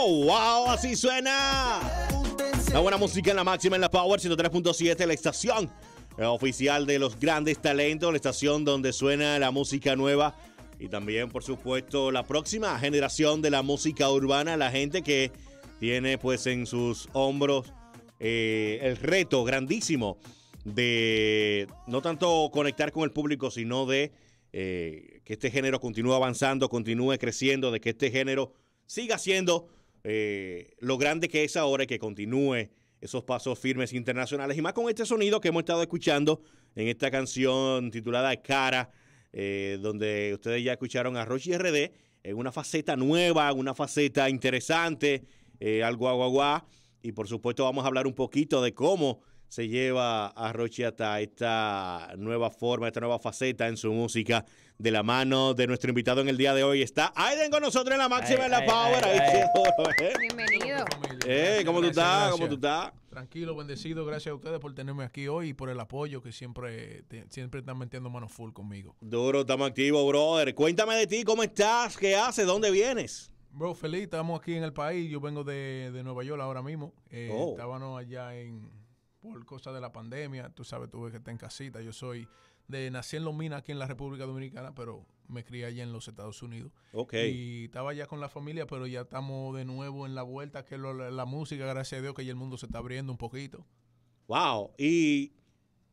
Oh, ¡Wow! Así suena. La buena música en la máxima en la Power 103.7, la estación oficial de los grandes talentos, la estación donde suena la música nueva y también, por supuesto, la próxima generación de la música urbana, la gente que tiene pues en sus hombros eh, el reto grandísimo de no tanto conectar con el público, sino de eh, que este género continúe avanzando, continúe creciendo, de que este género siga siendo eh, lo grande que es ahora y que continúe esos pasos firmes internacionales. Y más con este sonido que hemos estado escuchando en esta canción titulada Cara, eh, donde ustedes ya escucharon a y RD en una faceta nueva, una faceta interesante, eh, algo aguaguá. Y por supuesto vamos a hablar un poquito de cómo se lleva a hasta esta nueva forma, esta nueva faceta en su música de la mano de nuestro invitado en el día de hoy. Está Aiden con nosotros en la máxima de en la Power. Bienvenido. Eh, ¿Cómo tú estás? ¿Cómo tú estás? Tranquilo, bendecido, gracias a ustedes por tenerme aquí hoy y por el apoyo que siempre, siempre están metiendo mano full conmigo. Duro, estamos activos, brother. Cuéntame de ti, ¿cómo estás? ¿Qué haces? ¿Dónde vienes? Bro, feliz, estamos aquí en el país. Yo vengo de, Nueva York ahora mismo. Eh, oh. Estábamos allá en, por cosas de la pandemia, tú sabes, tuve que estar en casita. Yo soy de, nací en Los Minas, aquí en la República Dominicana, pero me crié allá en los Estados Unidos. Ok. Y estaba allá con la familia, pero ya estamos de nuevo en la vuelta, que la, música, gracias a Dios, que ya el mundo se está abriendo un poquito. Wow. ¿Y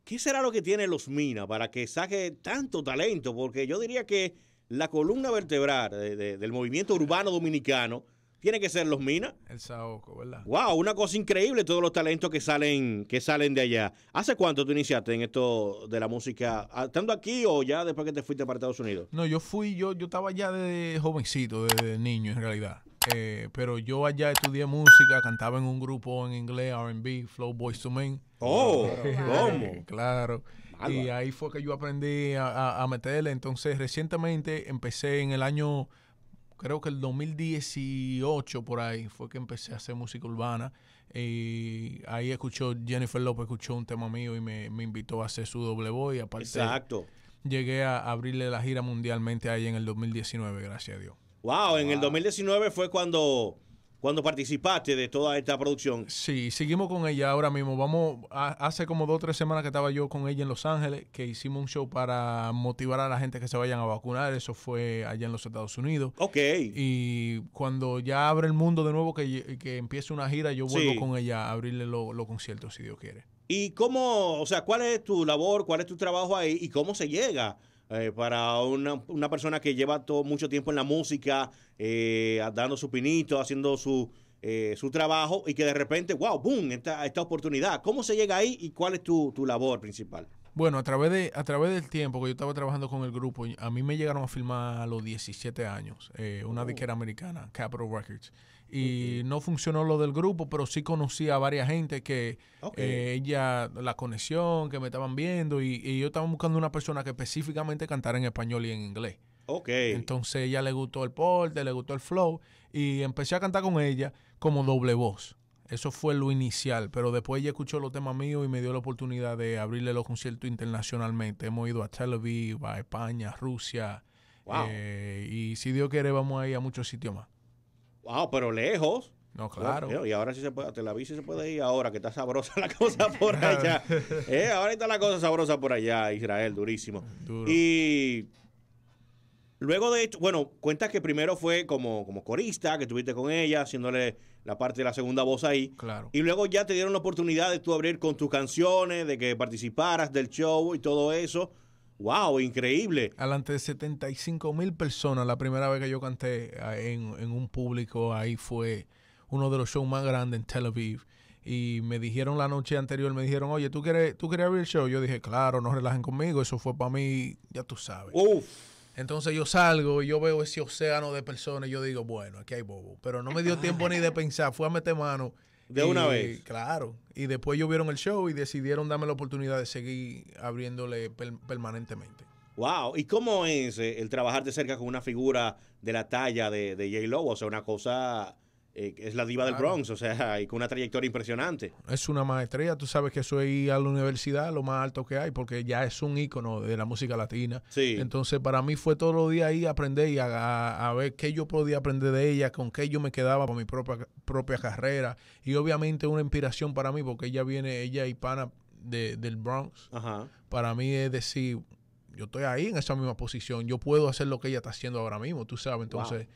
qué será lo que tiene los Minas para que saque tanto talento? Porque yo diría que la columna vertebral del movimiento urbano dominicano tiene que ser los Minas. El Saoco, ¿verdad? Wow, una cosa increíble todos los talentos que salen, que salen de allá. ¿Hace cuánto tú iniciaste en esto de la música? Ah, ¿Estando aquí o ya después que te fuiste para Estados Unidos? No, yo fui, yo, yo estaba ya de jovencito, de niño en realidad. Eh, pero yo allá estudié música, cantaba en un grupo en inglés, RB, Flow Boys to Men. Oh, ¿cómo? claro. Y ahí fue que yo aprendí a meterle. Entonces, recientemente empecé en el año creo que el 2018 por ahí fue que empecé a hacer música urbana. Y eh, ahí escuchó, Jennifer López escuchó un tema mío y me, invitó a hacer su doble voz. Aparte, Exacto. llegué a abrirle la gira mundialmente ahí en el 2019, gracias a Dios. wow. en el 2019 fue cuando cuando participaste de toda esta producción. Sí, seguimos con ella ahora mismo. Vamos, hace como dos o tres semanas que estaba yo con ella en Los Ángeles, que hicimos un show para motivar a la gente que se vayan a vacunar. Eso fue allá en los Estados Unidos. Ok. Y cuando ya abre el mundo de nuevo, que, que empiece una gira, yo vuelvo con ella a abrirle los conciertos, si Dios quiere. ¿Y cómo, o sea, cuál es tu labor, cuál es tu trabajo ahí y cómo se llega? Eh, para una, una, persona que lleva todo mucho tiempo en la música, eh, dando su pinito, haciendo su, eh, su trabajo y que de repente, wow, boom, esta, esta oportunidad. ¿Cómo se llega ahí y cuál es tu, tu labor principal? Bueno, a través, de, a través del tiempo que yo estaba trabajando con el grupo, a mí me llegaron a filmar a los 17 años, eh, una oh. disquera americana, Capitol Records. Y no funcionó lo del grupo, pero sí conocí a varias gente que eh, ella, la conexión, que me estaban viendo, y, y, yo estaba buscando una persona que específicamente cantara en español y en inglés. Ok. Entonces ella le gustó el porte, le gustó el flow, y empecé a cantar con ella como doble voz. Eso fue lo inicial, pero después ya escuchó los temas míos y me dio la oportunidad de abrirle los conciertos internacionalmente. Hemos ido a Tel Aviv, a España, Rusia. Wow. Eh, y si Dios quiere, vamos a ir a muchos sitios más. Wow, pero lejos. No, claro. y ahora sí se puede, a Tel Aviv sí se puede ir ahora, que está sabrosa la cosa por allá. Eh, ahora está la cosa sabrosa por allá, Israel, durísimo. Y Luego de esto, bueno, cuentas que primero fue como, como corista, que estuviste con ella, haciéndole la parte de la segunda voz ahí. Claro. Y luego ya te dieron la oportunidad de tú abrir con tus canciones, de que participaras del show y todo eso. ¡Wow! Increíble. Alante de 75 mil personas, la primera vez que yo canté ah, en, un público, ahí fue uno de los shows más grandes en Tel Aviv y me dijeron la noche anterior, me dijeron, oye, ¿tú quieres, ¿tú quieres abrir el show? Yo dije, claro, no relajen conmigo, eso fue para mí, ya tú sabes. Uf. Entonces yo salgo y yo veo ese océano de personas y yo digo, bueno, aquí hay bobo. Pero no me dio tiempo ni de pensar, fue a meter mano. De una vez. Claro. Y después yo vieron el show y decidieron darme la oportunidad de seguir abriéndole permanentemente. Wow. ¿Y cómo es eh, el trabajar de cerca con una figura de la talla de, de j Lobo O sea, una cosa eh, es la diva del Bronx, o sea, y con una trayectoria impresionante. Es una maestría, tú sabes que eso es ir a la universidad lo más alto que hay, porque ya es un ícono de la música latina. Entonces, para mí fue todos los días ahí aprender y a, ver qué yo podía aprender de ella, con qué yo me quedaba para mi propia, propia carrera. Y obviamente una inspiración para mí, porque ella viene, ella hispana pana del Bronx. Para mí es decir, yo estoy ahí en esa misma posición, yo puedo hacer lo que ella está haciendo ahora mismo, tú sabes, entonces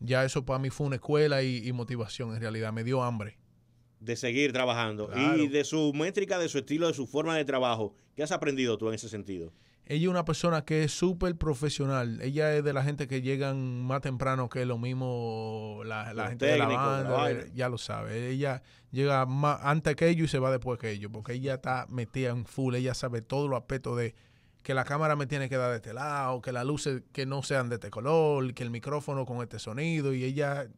ya eso para mí fue una escuela y, motivación en realidad, me dio hambre. De seguir trabajando y de su métrica, de su estilo, de su forma de trabajo, ¿qué has aprendido tú en ese sentido? Ella es una persona que es súper profesional. Ella es de la gente que llegan más temprano que lo mismo la, gente de la banda. ya lo sabe. Ella llega más antes que ellos y se va después que ellos. Porque ella está metida en full. Ella sabe todos los aspectos de que la cámara me tiene que dar de este lado, que las luces que no sean de este color, que el micrófono con este sonido y ella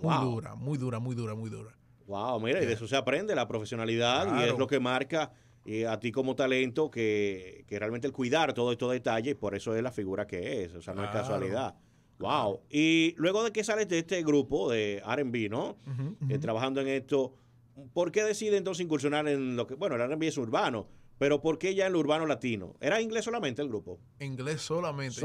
muy dura, muy dura, muy dura, muy dura. Wow, mira, y de eh. eso se aprende la profesionalidad y es lo que marca eh, a ti como talento que, que realmente el cuidar todos estos detalles, por eso es la figura que es, o sea, no es casualidad. Wow. Y luego de que sales de este grupo de RB, ¿no? Eh, trabajando en esto, ¿por qué decide entonces incursionar en lo que, bueno, el RB es urbano, pero ¿por qué ya en urbano latino? ¿Era inglés solamente el grupo? Inglés solamente.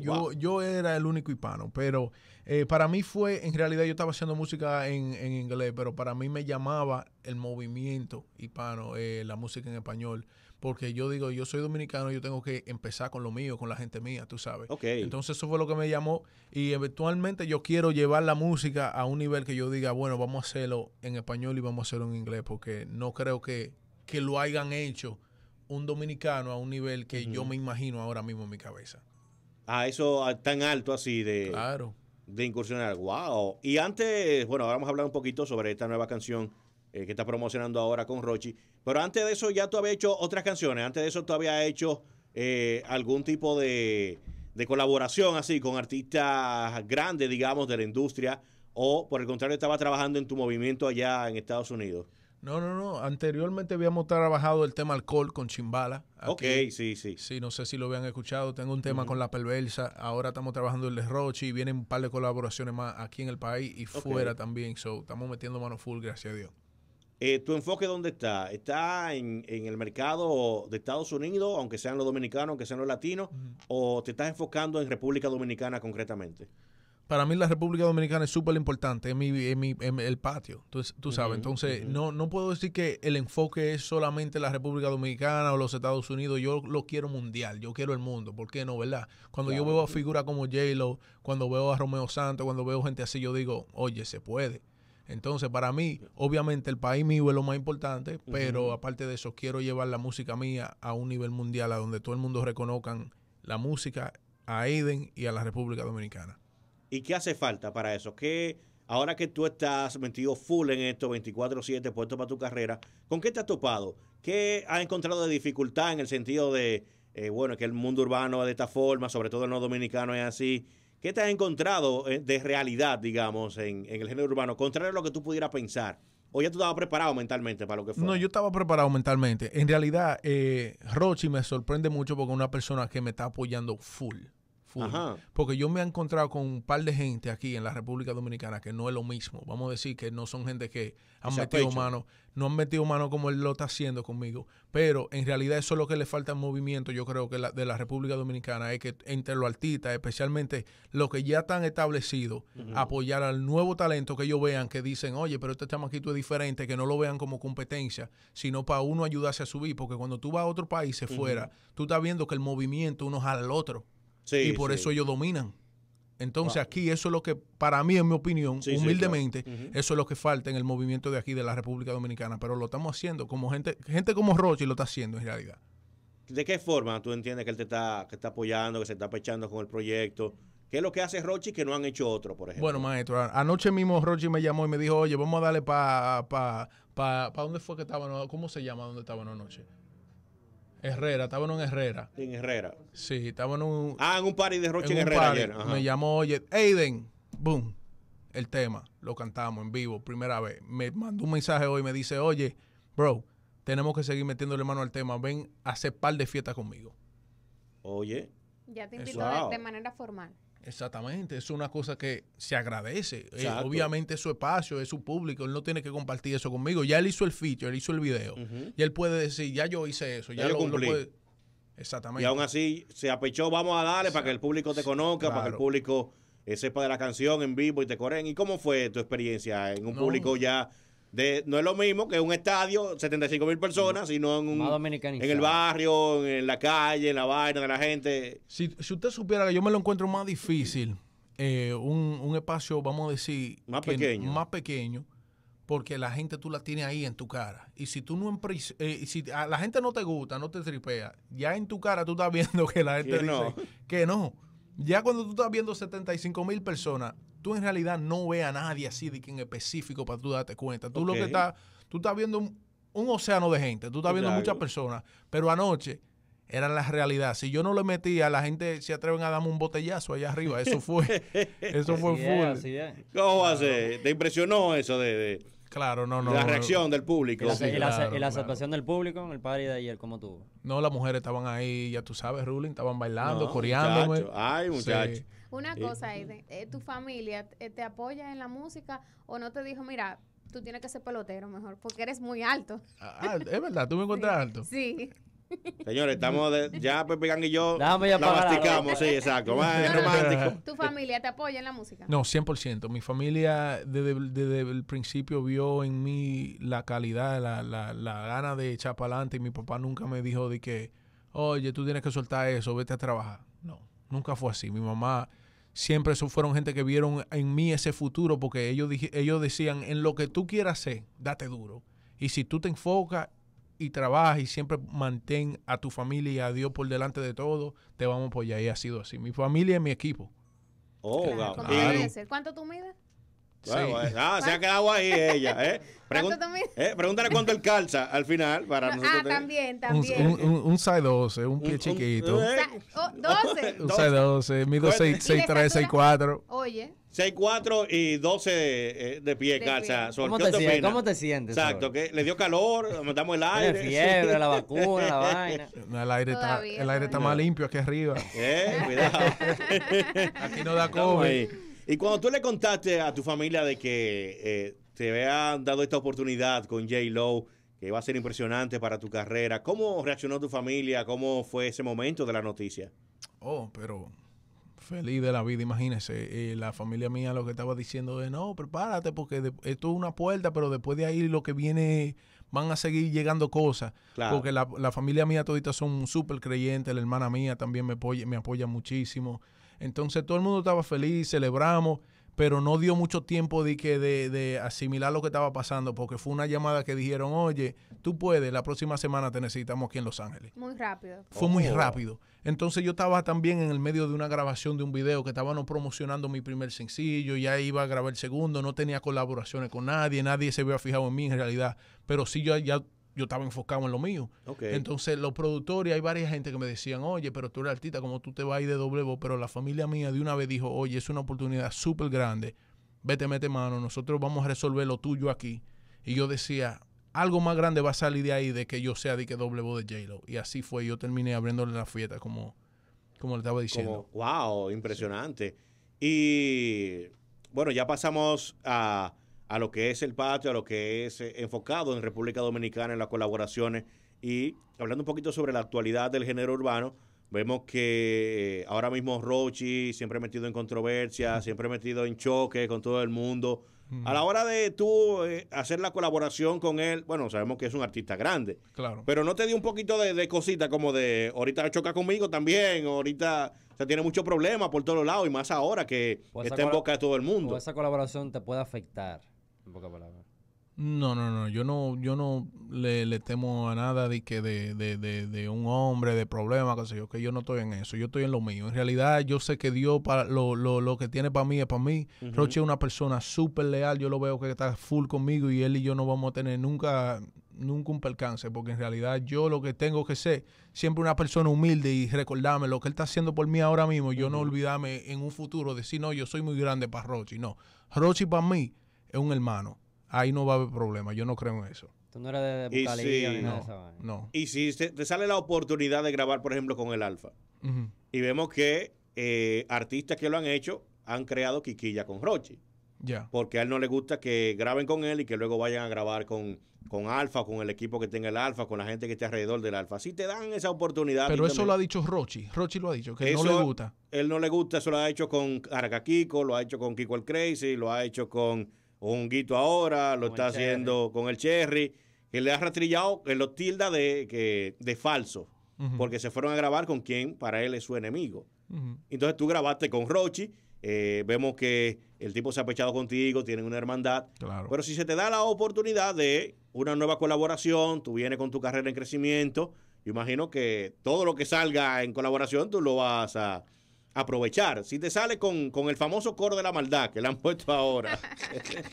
Yo, yo, era el único hispano, pero eh, para mí fue, en realidad yo estaba haciendo música en, inglés, pero para mí me llamaba el movimiento hispano, eh, la música en español, porque yo digo, yo soy dominicano, yo tengo que empezar con lo mío, con la gente mía, tú sabes. Entonces eso fue lo que me llamó y eventualmente yo quiero llevar la música a un nivel que yo diga, bueno, vamos a hacerlo en español y vamos a hacerlo en inglés, porque no creo que, que lo hayan hecho un dominicano a un nivel que yo me imagino ahora mismo en mi cabeza. Ah, eso ah, tan alto así de... De incursionar. ¡Wow! Y antes, bueno, ahora vamos a hablar un poquito sobre esta nueva canción eh, que está promocionando ahora con Rochi. Pero antes de eso ya tú habías hecho otras canciones. Antes de eso tú habías hecho eh, algún tipo de, de colaboración así con artistas grandes, digamos, de la industria. O por el contrario, estaba trabajando en tu movimiento allá en Estados Unidos. No, no, no. Anteriormente habíamos trabajado el tema alcohol con Chimbala. Ok, sí, sí. Sí, no sé si lo habían escuchado. Tengo un tema con La Perversa. Ahora estamos trabajando el derroche, y vienen un par de colaboraciones más aquí en el país y fuera también. So, estamos metiendo mano full, gracias a Dios. Eh, ¿Tu enfoque dónde está? ¿Está en, el mercado de Estados Unidos, aunque sean los dominicanos, aunque sean los latinos, o te estás enfocando en República Dominicana concretamente? para mí la República Dominicana es súper importante es mi, mi el patio. Entonces, tú sabes, entonces no, no puedo decir que el enfoque es solamente la República Dominicana o los Estados Unidos. Yo lo quiero mundial, yo quiero el mundo. ¿Por qué no, verdad? Cuando yo veo a figuras como J-Lo, cuando veo a Romeo Santos, cuando veo gente así, yo digo, oye, se puede. Entonces, para mí, obviamente, el país mío es lo más importante, pero aparte de eso, quiero llevar la música mía a un nivel mundial, a donde todo el mundo reconozca la música, a Aiden y a la República Dominicana. ¿Y qué hace falta para eso? ¿Qué, ahora que tú estás metido full en esto, 24-7, puesto para tu carrera, ¿con qué te has topado? ¿Qué has encontrado de dificultad en el sentido de, eh, bueno, que el mundo urbano es de esta forma, sobre todo el no dominicano es así? ¿Qué te has encontrado eh, de realidad, digamos, en, el género urbano, contrario a lo que tú pudieras pensar? ¿O ya tú estabas preparado mentalmente para lo que fue? No, yo estaba preparado mentalmente. En realidad, eh, Rochi me sorprende mucho porque es una persona que me está apoyando full. Porque yo me he encontrado con un par de gente aquí en la República Dominicana que no es lo mismo. Vamos a decir que no son gente que han metido mano, no han metido mano como él lo está haciendo conmigo. Pero en realidad eso es lo que le falta al movimiento, yo creo que la, de la República Dominicana, es que entre los artistas, especialmente los que ya están establecidos, apoyar al nuevo talento que ellos vean, que dicen, oye, pero este chamaquito es diferente, que no lo vean como competencia, sino para uno ayudarse a subir. Porque cuando tú vas a otro país, se fuera, tú estás viendo que el movimiento uno jala al otro y por eso ellos dominan. Entonces ah. aquí eso es lo que, para mí, en mi opinión, humildemente, eso es lo que falta en el movimiento de aquí de la República Dominicana. Pero lo estamos haciendo como gente, gente como Rochi lo está haciendo en realidad. ¿De qué forma tú entiendes que él te está, que está apoyando, que se está pechando con el proyecto? ¿Qué es lo que hace Rochi que no han hecho otro, por ejemplo? Bueno, maestro, anoche mismo Rochi me llamó y me dijo, oye, vamos a darle para... Pa, pa, pa, ¿Dónde fue que estaban ¿Cómo se llama? ¿Dónde estaban anoche? Herrera, estaba en Herrera. En Herrera. Sí, estaba en un. Ah, en un party de Roche en, Herrera Me llamó, oye, Aiden, boom, el tema, lo cantamos en vivo, primera vez. Me mandó un mensaje hoy, me dice, oye, bro, tenemos que seguir metiéndole mano al tema, ven a hacer par de fiesta conmigo. Oye. Ya te invito de manera formal. Exactamente, es una cosa que se agradece. Eh, obviamente su espacio, es su público, él no tiene que compartir eso conmigo. Ya él hizo el feature, él hizo el video. Y él puede decir, ya yo hice eso, ya, lo, Exactamente. Y aún así se apechó, vamos a darle para que el público te conozca, para que el público eh, sepa de la canción en vivo y te corren ¿Y cómo fue tu experiencia en un público ya no es lo mismo que un estadio, 75 mil personas, sino en, un, en el barrio, en la calle, en la vaina de la gente. Si, usted supiera que yo me lo encuentro más difícil, eh, un, espacio, vamos a decir, más pequeño. Más pequeño, porque la gente tú la tienes ahí en tu cara. Y si tú no eh, si a la gente no te gusta, no te tripea, ya en tu cara tú estás viendo que la gente dice que no. Ya cuando tú estás viendo 75 mil personas, tú en realidad no ve a nadie así de que en específico para tú darte cuenta. Tú lo que estás, tú estás viendo un, océano de gente, tú estás viendo muchas personas, pero anoche era la realidad. Si yo no le metía, la gente se atreven a darme un botellazo allá arriba. Eso fue, eso fue full. ¿Cómo va a ser? ¿Te impresionó eso de, Claro, no, no. La reacción del público. Y la, aceptación del público en el padre de ayer, ¿cómo tuvo? No, las mujeres estaban ahí, ya tú sabes, Ruling, estaban bailando, coreando. Pues. Ay, muchachos. Una eh, cosa, es, eh, ¿tu familia eh, te apoya en la música o no te dijo, mira, tú tienes que ser pelotero mejor, porque eres muy alto? Ah, ah, es verdad, tú me encuentras alto. Sí. Señores, estamos ya Pepe y yo la masticamos, sí, exacto. Más romántico. ¿Tu familia te apoya en la música? No, 100%. Mi familia desde, el principio vio en mí la calidad, la, la, la gana de echar para adelante y mi papá nunca me dijo de que, oye, tú tienes que soltar eso, vete a trabajar. No, Nunca fue así. Mi mamá siempre fueron gente que vieron en mí ese futuro porque ellos, ellos decían, en lo que tú quieras hacer, date duro. Y si tú te enfocas y trabajas y siempre mantén a tu familia y a Dios por delante de todo, te vamos a apoyar. Y ha sido así. Mi familia y mi equipo. Oh, ¿Cuánto tú mides? Sí. ah, se ha quedado ahí ella. ¿eh? eh pregúntale cuánto el calza al final. Para no, ah, nosotros ah, también, también. Un, un, size 12, un pie chiquito. Un, eh. 12. Un size 12, mido 6'3, 6'4. Oye. 6'4 y 12 eh, de, pie de calza. Pie. ¿Cómo, te sientes, ¿Cómo te sientes? Exacto, que le dio calor, damos el aire. La fiebre, la vacuna, la vaina. el aire, está, el aire está más limpio aquí arriba. Eh, cuidado. aquí no da COVID. Y cuando tú le contaste a tu familia de que eh, te habían dado esta oportunidad con J. Lowe, que va a ser impresionante para tu carrera, ¿cómo reaccionó tu familia? ¿Cómo fue ese momento de la noticia? Oh, pero feliz de la vida, imagínese. Eh, la familia mía lo que estaba diciendo de no, prepárate porque esto es una puerta, pero después de ahí lo que viene van a seguir llegando cosas. Porque la, familia mía todita son súper creyentes, la hermana mía también me apoya, me apoya muchísimo. Entonces todo el mundo estaba feliz, celebramos, pero no dio mucho tiempo de, que de, asimilar lo que estaba pasando, porque fue una llamada que dijeron, oye, tú puedes, la próxima semana te necesitamos aquí en Los Ángeles. Muy rápido. Fue muy oh. rápido. Entonces yo estaba también en el medio de una grabación de un video que estaban promocionando mi primer sencillo, ya iba a grabar el segundo, no tenía colaboraciones con nadie, nadie se había fijado en mí en realidad, pero sí yo ya yo estaba enfocado en lo mío. Entonces, los productores, hay varias gente que me decían, oye, pero tú eres artista, como tú te vas a ir de doble voz? Pero la familia mía de una vez dijo, oye, es una oportunidad súper grande, vete, mete mano, nosotros vamos a resolver lo tuyo aquí. Y yo decía, algo más grande va a salir de ahí de que yo sea de que doble voz de J-Lo. Y así fue, yo terminé abriéndole la fiesta como, como le estaba diciendo. wow, impresionante. Y bueno, ya pasamos a a lo que es el patio, a lo que es eh, enfocado en República Dominicana, en las colaboraciones. Y hablando un poquito sobre la actualidad del género urbano, vemos que eh, ahora mismo Rochi siempre metido en controversia, siempre metido en choque con todo el mundo. A la hora de tú eh, hacer la colaboración con él, bueno, sabemos que es un artista grande. Claro. Pero no te dio un poquito de, de cosita como de ahorita choca conmigo también, ahorita se tiene muchos problemas por todos lados y más ahora que está en boca de todo el mundo. esa colaboración te puede afectar en No, no, no, yo no, yo no le, temo a nada de que de, un hombre, de problemas, que yo, no estoy en eso, yo estoy en lo mío. En realidad, yo sé que Dios para lo, que tiene para mí es para mí. Roche es una persona súper leal, yo lo veo que está full conmigo y él y yo no vamos a tener nunca, nunca un percance, porque en realidad yo lo que tengo que ser, siempre una persona humilde y recordarme lo que él está haciendo por mí ahora mismo, yo no olvidarme en un futuro, decir no, yo soy muy grande para Roche, no. Roche para mí es un hermano. Ahí no va a haber problema. Yo no creo en eso. Tú no eres de ni nada de esa No. Y si te, sale la oportunidad de grabar, por ejemplo, con el Alfa, y vemos que eh, artistas que lo han hecho han creado quiquilla con Rochi. Ya. Porque a él no le gusta que graben con él y que luego vayan a grabar con, con Alfa, con el equipo que tenga el Alfa, con la gente que esté alrededor del Alfa. Si te dan esa oportunidad. Pero eso lo ha dicho Rochi. Rochi lo ha dicho, que no le gusta. Él no le gusta, eso lo ha hecho con Arca Kiko, lo ha hecho con Kiko el Crazy, lo ha hecho con un guito ahora, lo está haciendo con el Cherry, que le ha rastrillado, en lo tilda de, que, de falso, porque se fueron a grabar con quien para él es su enemigo. Entonces tú grabaste con Rochi, eh, vemos que el tipo se ha pechado contigo, tienen una hermandad. Pero si se te da la oportunidad de una nueva colaboración, tú vienes con tu carrera en crecimiento, yo imagino que todo lo que salga en colaboración tú lo vas a, aprovechar. Si te sale con, el famoso coro de la maldad que le han puesto ahora,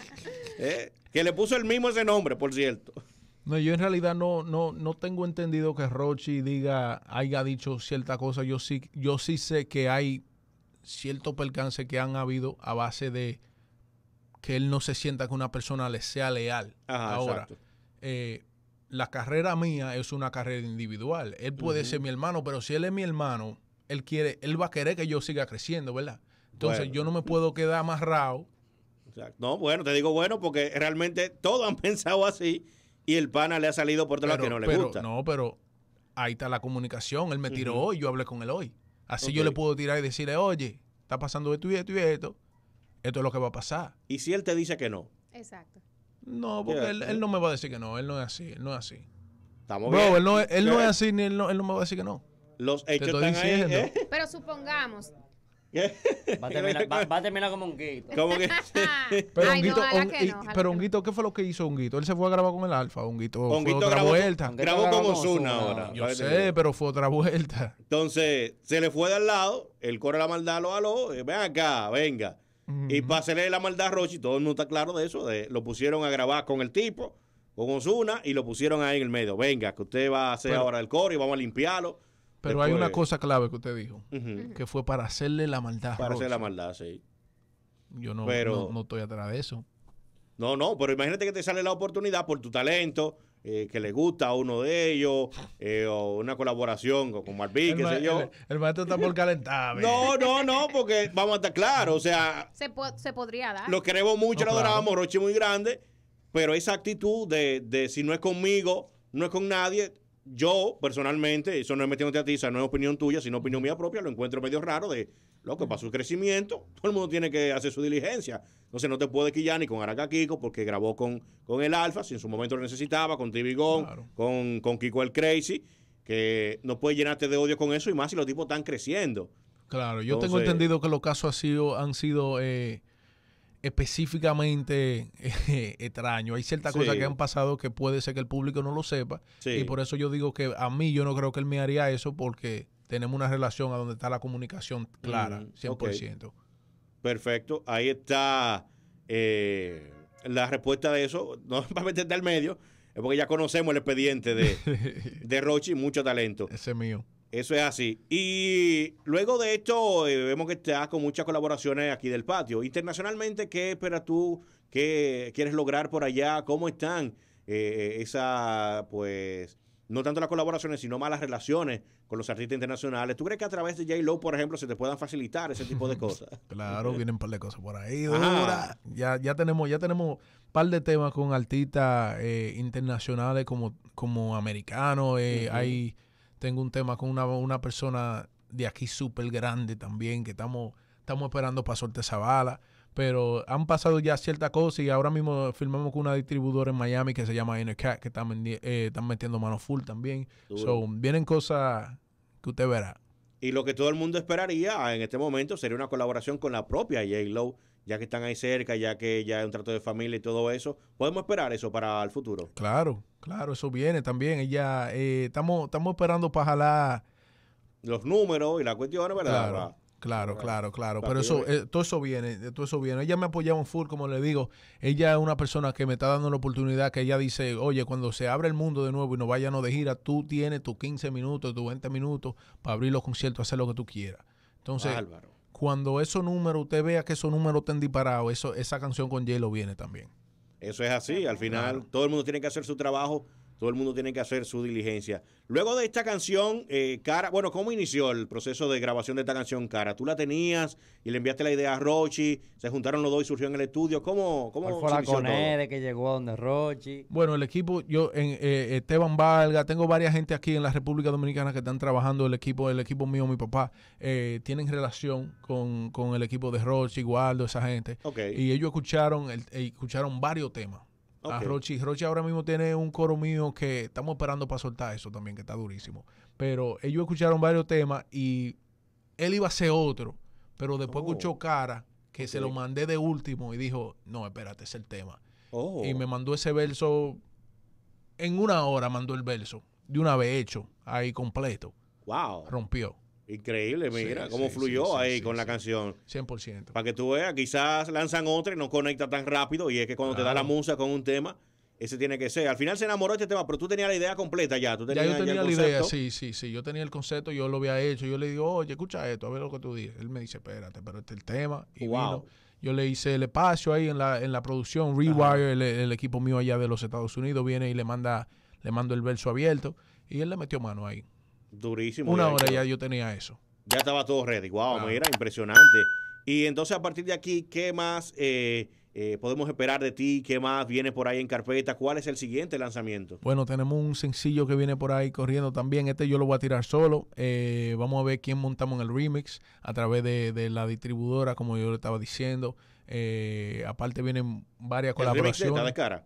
eh, que le puso el mismo ese nombre, por cierto. No, yo en realidad no, no, no tengo entendido que Rochi diga, haya dicho cierta cosa. Yo sí, yo sí sé que hay cierto percances que han habido a base de que él no se sienta que una persona le sea leal. Ahora, eh, la carrera mía es una carrera individual. Él puede ser mi hermano, pero si él es mi hermano, él quiere, él va a querer que yo siga creciendo, ¿verdad? Entonces yo no me puedo quedar amarrado. No, bueno, te digo bueno porque realmente todos han pensado así y el pana le ha salido por todo lo que no le pero, gusta. No, pero ahí está la comunicación. Él me tiró hoy, yo hablé con él hoy. Así yo le puedo tirar y decirle, oye, está pasando esto y esto y esto. Esto es lo que va a pasar. ¿Y si él te dice que no? Exacto. No, porque él, no me va a decir que no. Él no es así, él no es así. Estamos Bro, él no, él no es así, ni él no me va a decir que no. Los hechos están diciendo. ahí. ¿eh? Pero supongamos, va, a terminar, como un guito. Como que Pero un guito ¿qué fue lo que hizo un guito? Él se fue a grabar con el Alfa, un guito fue otra grabó, vuelta. Grabó, con Ozuna ahora. Yo sé, pero fue otra vuelta. Entonces, se le fue de al lado, el corre la maldad, lo aló, eh, ven acá, venga. y para hacerle la maldad a Rochi, todo no está claro de eso. De, lo pusieron a grabar con el tipo, con Osuna, y lo pusieron ahí en el medio. Venga, que usted va a hacer ahora el coro y vamos a limpiarlo. Pero hay una cosa clave que usted dijo, que fue para hacerle la maldad. Para hacerle la maldad, sí. Yo no, no, estoy atrás de eso. No, no, pero imagínate que te sale la oportunidad por tu talento, eh, que le gusta a uno de ellos, eh, o una colaboración con, con Marvin, qué sé yo. El, maestro está por calentar. no, no, no, porque vamos a estar claros, o sea... Se, podría dar. Lo queremos mucho, lo adoramos, Roche muy grande, pero esa actitud de, de si no es conmigo, no es con nadie, yo personalmente, eso no es metiéndote a ti, esa no es opinión tuya, sino opinión mía propia, lo encuentro medio raro de lo que pasa su crecimiento, todo el mundo tiene que hacer su diligencia. Entonces no te puede quillar ni con Araca Kiko porque grabó con, con el Alfa, si en su momento lo necesitaba, con Tibigón, con, Kiko el Crazy, que no puedes llenarte de odio con eso y más si los tipos están creciendo. Claro, yo tengo entendido que los casos ha sido, han sido... Eh, específicamente extraño. Hay ciertas cosas que han pasado que puede ser que el público no lo sepa. Y por eso yo digo que a mí yo no creo que él me haría eso porque tenemos una relación a donde está la comunicación clara, 100%. Mm, Perfecto. Ahí está eh, la respuesta de eso. No a meter al medio, es porque ya conocemos el expediente de, de y mucho talento. Ese mío. Eso es así. Y luego de esto, eh, vemos que estás con muchas colaboraciones aquí del patio. Internacionalmente, ¿qué esperas tú? ¿Qué quieres lograr por allá? ¿Cómo están esas, eh, eh, esa, pues, no tanto las colaboraciones, sino más las relaciones con los artistas internacionales. ¿Tú crees que a través de J-Lo, por ejemplo, se te puedan facilitar ese tipo de cosas? claro, vienen un par de cosas por ahí. Dura. Ya, ya tenemos, ya tenemos un par de temas con artistas internacionales como, como americanos. Hay tengo un tema con una, persona de aquí súper grande también, que estamos, estamos esperando para soltar esa bala. Pero han pasado ya ciertas cosas y ahora mismo firmamos con una distribuidora en Miami que se llama Cat que están, eh, están metiendo mano full también. vienen cosas que usted verá. Y lo que todo el mundo esperaría en este momento sería una colaboración con la propia j Low ya que están ahí cerca, ya que ya es un trato de familia y todo eso. ¿Podemos esperar eso para el futuro? Claro, claro, eso viene también. Ella, eh, estamos, estamos esperando para jalar... Los números y la cuestión, ¿verdad? Claro. Claro, claro, Pero eso, eh, todo eso viene, todo eso viene. Ella me ha apoyado en full, como le digo. Ella es una persona que me está dando la oportunidad, que ella dice, oye, cuando se abre el mundo de nuevo y nos vayan de gira, tú tienes tus 15 minutos, tus 20 minutos para abrir los conciertos, hacer lo que tú quieras. Entonces, Álvaro cuando esos números, usted vea que esos números estén disparados, eso, esa canción con hielo viene también. Eso es así, al final todo el mundo tiene que hacer su trabajo todo el mundo tiene que hacer su diligencia. Luego de esta canción, eh, Cara, bueno, ¿cómo inició el proceso de grabación de esta canción, Cara? ¿Tú la tenías y le enviaste la idea a Rochi? ¿Se juntaron los dos y surgió en el estudio? ¿Cómo, cómo ¿Cuál fue la que llegó donde Rochi? Bueno, el equipo, yo, en, eh, Esteban Valga, tengo varias gente aquí en la República Dominicana que están trabajando, el equipo, el equipo mío, mi papá, eh, tienen relación con, el equipo de Rochi, Waldo, esa gente. Y ellos escucharon, escucharon varios temas a Rochi. Rochi ahora mismo tiene un coro mío que estamos esperando para soltar eso también, que está durísimo. Pero ellos escucharon varios temas y él iba a hacer otro, pero después oh. escuchó cara que se lo mandé de último y dijo, no, espérate, es el tema. Oh. Y me mandó ese verso, en una hora mandó el verso, de una vez hecho, ahí completo. Wow. Rompió. Increíble, mira cómo fluyó ahí con la canción. 100%. Para que tú veas, quizás lanzan otra y no conecta tan rápido. Y es que cuando te da la musa con un tema, ese tiene que ser. Al final se enamoró de este tema, pero tú tenías la idea completa ya. ¿Tú yo tenía la idea, sí, sí, sí. Yo tenía el concepto, yo lo había hecho. Yo le digo, oye, escucha esto, a ver lo que tú dices. Él me dice, espérate, pero este es el tema. Y wow. Yo le hice el espacio ahí en la, en la producción. Rewire, el, el equipo mío allá de los Estados Unidos, viene y le manda le mando el verso abierto. Y él le metió mano ahí. Durísimo. Una hora ya yo tenía eso. Ya estaba todo ready. Wow, me mira, impresionante. Y entonces a partir de aquí, ¿qué más eh, eh, podemos esperar de ti? ¿Qué más viene por ahí en carpeta? ¿Cuál es el siguiente lanzamiento? Bueno, tenemos un sencillo que viene por ahí corriendo también. Este yo lo voy a tirar solo. Eh, vamos a ver quién montamos en el remix a través de, la distribuidora, como yo le estaba diciendo. aparte vienen varias colaboraciones. de cara?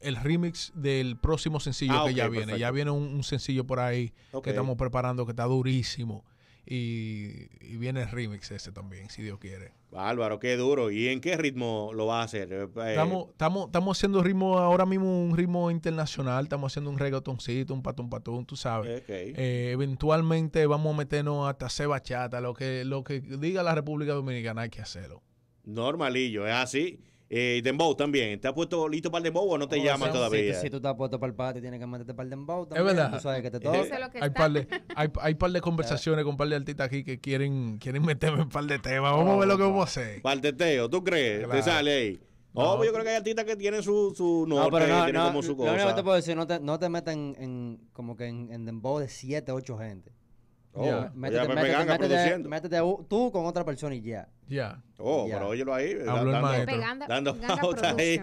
el remix del próximo sencillo ah, que ya viene. Ya viene un, sencillo por ahí que estamos preparando que está durísimo. Y, viene el remix ese también, si Dios quiere. Álvaro, qué duro. ¿Y en qué ritmo lo va a hacer? Eh, eh, estamos, estamos, estamos haciendo ritmo ahora mismo, un ritmo internacional. Estamos haciendo un reggaetoncito, un patón patón, tú sabes. Eh, eventualmente vamos a meternos hasta cebachata, bachata. Lo que, lo que diga la República Dominicana hay que hacerlo. Normalillo, es así. Eh, Dembow también. ¿Te has puesto listo para el Dembow o no te oh, llama todavía? Si, tú te has puesto para el party, tienes que meterte para el Dembow también. Es verdad. Tú sabes que te toca. hay, par de, hay, hay par de conversaciones con un par de artistas aquí que quieren, quieren meterme en par de temas. Vamos a ver lo que vamos a hacer. teo, ¿tú crees? Te sale ahí. No, pues yo creo que hay artistas que tienen su, su no, pero no, tienen no, como su cosa. Lo te puedo decir, no te, no te metan en, como que en, en dembow de 7, 8 gente. Oh, métete, pues tú con otra persona y ya. Ya. Oh, pero óyelo ahí. dando pauta ahí.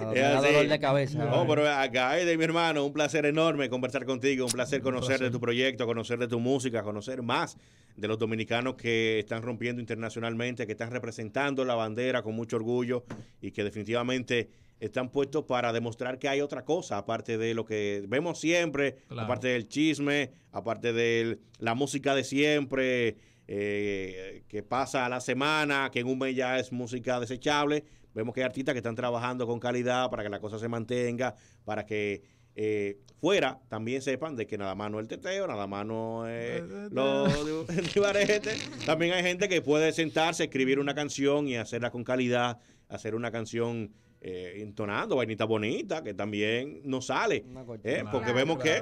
Dando dolor de cabeza. No, pero acá, de mi hermano, un placer enorme conversar contigo, un placer conocer de tu proyecto, conocer de tu música, conocer más de los dominicanos que están rompiendo internacionalmente, que están representando la bandera con mucho orgullo y que definitivamente están puestos para demostrar que hay otra cosa, aparte de lo que vemos siempre, aparte del chisme, aparte de la música de siempre, eh, que pasa a la semana, que en un mes ya es música desechable. Vemos que hay artistas que están trabajando con calidad para que la cosa se mantenga, para que eh, fuera también sepan de que nada más no el teteo, nada más no eh, los También hay gente que puede sentarse, escribir una canción y hacerla con calidad, hacer una canción eh, entonando vainita bonita, que también nos sale. Eh, porque vemos que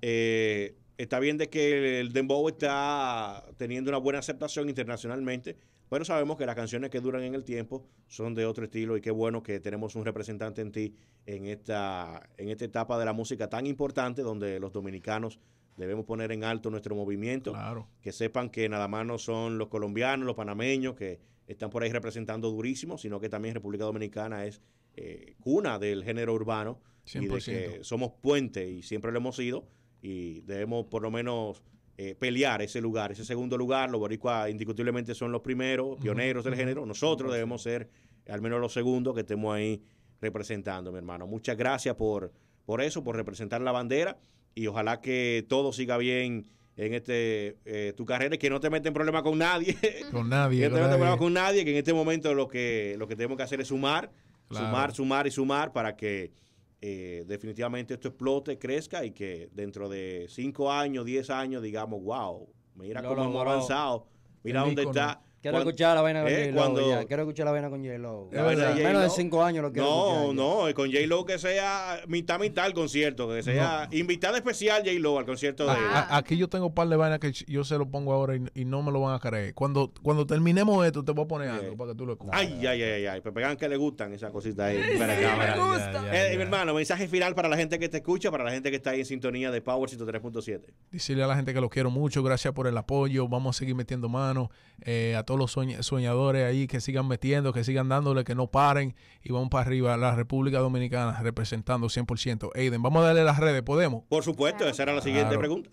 eh, está bien de que el dembow está teniendo una buena aceptación internacionalmente, pero sabemos que las canciones que duran en el tiempo son de otro estilo y qué bueno que tenemos un representante en ti en esta, en esta etapa de la música tan importante donde los dominicanos debemos poner en alto nuestro movimiento, que sepan que nada más no son los colombianos, los panameños, que están por ahí representando durísimo, sino que también República Dominicana es eh, cuna del género urbano y de que somos puente y siempre lo hemos sido y debemos por lo menos eh, pelear ese lugar, ese segundo lugar. Los boricuas indiscutiblemente son los primeros, pioneros del género. Nosotros debemos ser al menos los segundos que estemos ahí representando, mi hermano. Muchas gracias por, por eso, por representar la bandera y ojalá que todo siga bien en este eh, tu carrera que no te meten problemas con nadie. Con nadie. que no te meten problemas con nadie, que en este momento lo que, lo que tenemos que hacer es sumar, sumar, sumar y sumar para que eh, definitivamente esto explote, crezca y que dentro de cinco años, diez años digamos, wow, mira cómo hemos avanzado, mira dónde está ¿eh? Quiero escuchar la vaina con J-Lo. Quiero escuchar la vaina con j Menos de cinco años lo quiero No, no, con J-Lo que sea mitad, mitad al concierto. Que sea invitada especial J-Lo al concierto de él. Aquí yo tengo un par de vainas que yo se lo pongo ahora y, no me lo van a creer. Cuando, cuando terminemos esto, te voy a poner algo para que tú lo escuches. Ay, ay, ay, ay. Pero pues pegan que le gustan esas cositas ahí. me gusta. Eh, mi hermano, mensaje final para la gente que te escucha, para la gente que está ahí en sintonía de Power 103.7. Decirle a la gente que los quiero mucho. Gracias por el apoyo. Vamos a seguir metiendo manos. Eh, todos los soñadores ahí que sigan metiendo, que sigan dándole, que no paren y vamos para arriba. La República Dominicana representando 100%. Aiden, vamos a darle las redes, ¿podemos? Por supuesto, esa era la siguiente pregunta.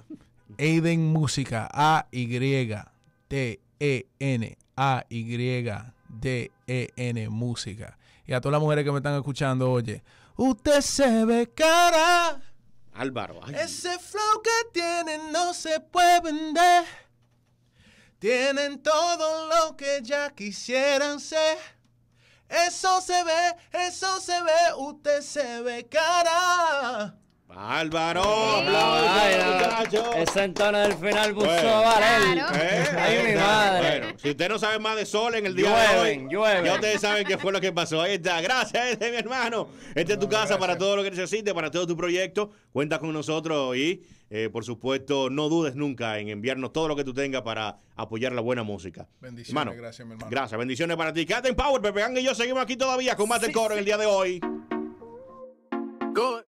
Aiden Música, A-Y-T-E-N, A-Y-D-E-N Música. Y a todas las mujeres que me están escuchando, oye, usted se ve cara. Álvaro. Ese flow que tiene no se puede vender. Tienen todo lo que ya quisieran ser. Eso se ve, eso se ve, usted se ve cara. Álvaro, Ese entorno del final buscó bueno, mi madre. si usted no sabe más de sol en el día de hoy, ya ustedes saben qué fue lo que pasó. Ahí está. Gracias, este, mi hermano. Esta es tu casa para todo lo que necesites, para todo tu proyecto. Cuenta con nosotros y eh, por supuesto, no dudes nunca en enviarnos todo lo que tú tengas para apoyar la buena música. Bendiciones, gracias, mi hermano. Gracias, bendiciones para ti. Quédate en Power, Pepe Gang y yo seguimos aquí todavía con más de coro en el día de hoy.